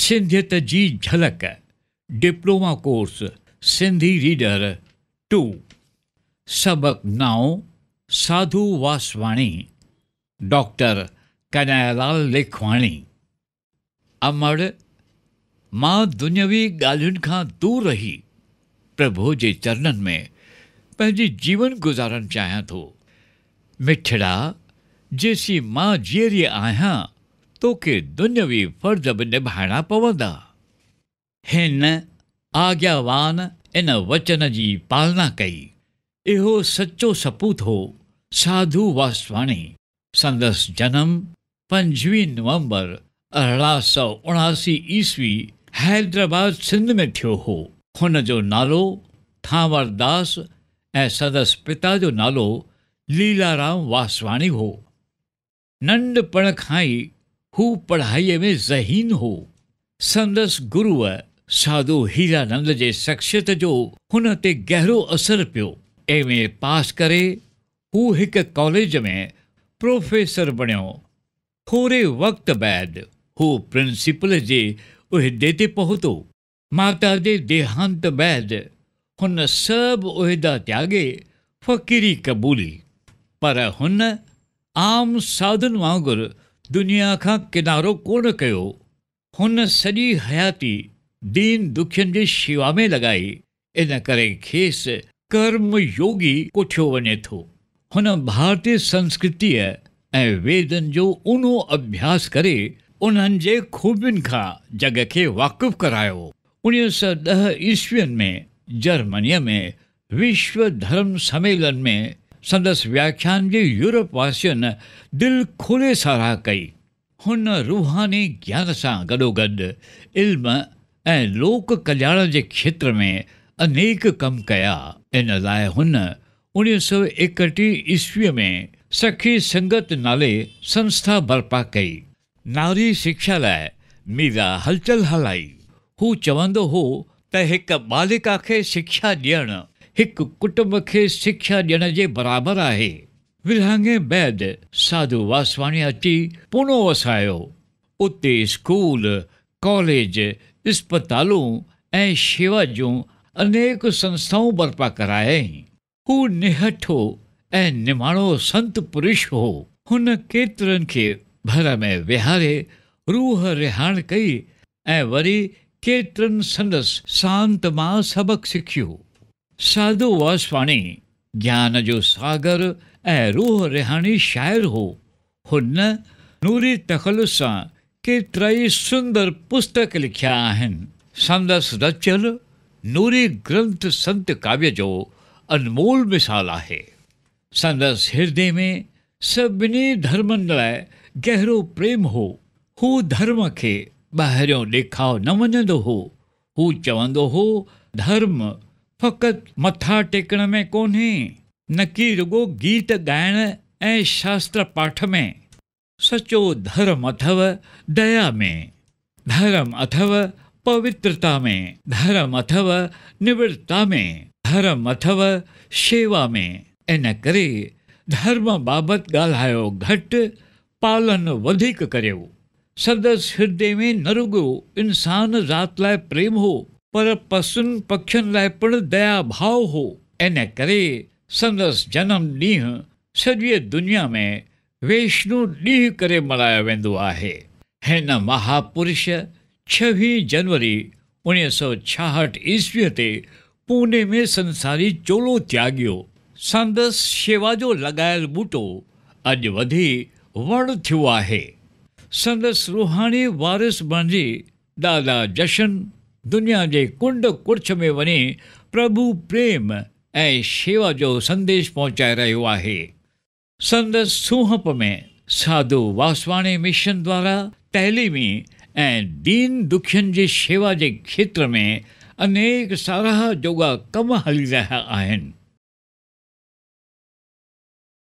सिंधियत जी झलक diploma course Sindhi reader two सबक नाओ साधु वासवाणी डॉक्टर कन्हैयालाल लेखवाणी अमर मां दुनियावी गाल खां दूर रही प्रभु जे चरणन में पंहिंजी जीवन गुज़ारणु चाहियां थो मिठड़ा जेसी मां जीअरी आहियां तो के दुन्यवी फर्ज बि निभाइणा पवंदा हिन आज्ञावान इन वचन जी पालना कई इहो सचो सपूत हो साधु वासवाणी संदस जन्म पंजवी नवंबर अरड़ह सौ उणासी ईस्वी हैदराबाद सिंध में थियो हो हुन जो नालो थावरदास ऐं पिता जो नालो लीलाराम वासवाणी हो नंढपण खां ई हू पढ़ाईअ में ज़हीन हो संदसि गुरूअ साधू हीरानंद जे शख़्सियत जो हुन ते गहरो असरु पियो एम ए पास करे हू हिकु कॉलेज में प्रोफेसर बणियो थोरे वक़्त बैदि हू प्रिंसिपल जे उहिदे ते पहुतो माता जे देहांत बैदि हुन सभु उहिदा त्यागे फ़क़ीरी क़बूली पर हुन आम साधुनि वांगुरु दुनिया का किनारो को कयो हुन हयाती दीन दुखियन की शेवा में लगाई इन करेस कर्म योगी कोठो वे तो भारतीय संस्कृति ए वेदन जो ऊनो अभ्यास कर उन्होंने जे का जग के वाकुफ़ करायो उन्नीस सौ दह ईस्वी में जर्मनी में विश्व धर्म सम्मेलन में संदस व्याख्यान સંદસ यूरोप યુરોપવાસીઓને दिल ખોલે સારા कई उन रूहानी ज्ञान से गॾोगॾु इल्म ऐं लोक कल्याण के क्षेत्र में अनेक कम कया इन लाइ हुन उणिवीह सौ एकटीह ईस्वीअ में सखी संगत नाले संस्था बर्पा कई नारी शिक्षा लाइ मीरा हलचल हलाई हू चवंदो हो त हिकु बालिका के शिक्षा ॾियणु एक कुटुंब के शिक्षा दियण के बराबर है विरहांगे बैद साधु वासवाणी अची पूनो वसायो उते स्कूल कॉलेज अस्पतालों ए शेवा जो अनेक संस्थाओं बर्पा करायईं हु निहठो ए निमाणो संत पुरुष हो उन केतिरनि के भर में विहारे रूह रिहाण कई ए वरी केतिरनि संदस शांत मां सबक सीख साधु वासवाणी ज्ञान जो सागर ए रूह रिहानी शायर हो हुन नूरी तखलुस सां केतिराई सुंदर पुस्तक लिखिया आहिनि संदस रचल नूरी ग्रंथ संत काव्य जो अनमोल मिसाल आहे संदस हृदय में सभी धर्म लाइ गहरो प्रेम हो हू धर्म के बहरों देखा न मञंदो हो हू चवंदो हो धर्म फकत मथा टेकण में कोन्हे नी रुगो गीत गायण ए शास्त्र पाठ में सचो धर्म अथव दया में धर्म अथव पवित्रता में धर्म अथव निवृत्ता में धर्म अथव शेवा में इन करे धर्म बाबत गाल घट पालन वधीक करियो हृदय में न रुगो इंसान जात लाय प्रेम हो पर પસન पक्षन લાય પણ दया भाव हो એને करे संदस जनम ॾींहुं सॼी दुनिया में वैष्णु ॾींहुं करे मल्हायो वेंदो आहे हिन महापुरुष छवीह जनवरी उणिवीह सौ छाहठि ईस्वीअ ते पूने में संसारी चोलो त्यागियो संदस शेवा जो लॻायल ॿूटो अॼु वधी वण थियो आहे संदसि रुहाणी वारिस बणिजी दादा जशन दुनिया के कुंड कुर्छ में वञी प्रभु प्रेम ए शेवा जो संदेश पहुंचा रो है संद सूहप में साधु वासवाणी मिशन द्वारा तैलीमी ए दीन दुखियन की शेवा के क्षेत्र में अनेक साराह जोगा कम हली रहा आहिनि